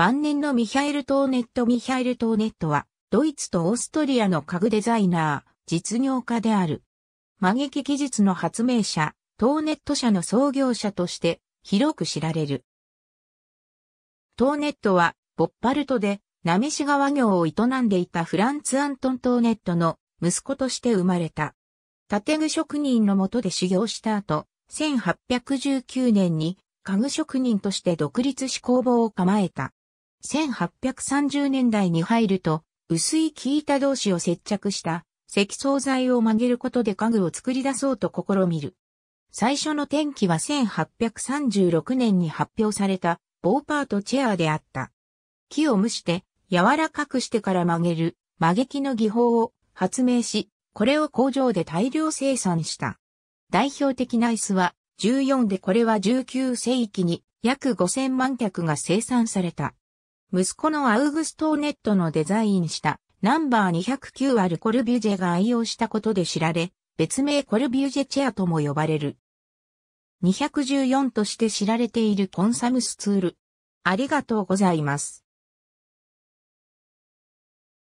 晩年のミヒャエル・トーネット・ミヒャエル・トーネットは、ドイツとオーストリアの家具デザイナー、実業家である。げ劇技術の発明者、トーネット社の創業者として広く知られる。トーネットは、ボッパルトで、ナメシ川業を営んでいたフランツ・アントン・トーネットの息子として生まれた。建具職人のもとで修行した後、1819年に家具職人として独立し工房を構えた。1830年代に入ると、薄い木板同士を接着した積層材を曲げることで家具を作り出そうと試みる。最初の天気は1836年に発表されたボーパートチェアであった。木を蒸して柔らかくしてから曲げる曲げ木の技法を発明し、これを工場で大量生産した。代表的な椅子は14でこれは19世紀に約5000万脚が生産された。息子のアウグストーネットのデザインしたナンバー209あるコルビュジェが愛用したことで知られ、別名コルビュジェチェアとも呼ばれる。214として知られているコンサムスツール。ありがとうございます。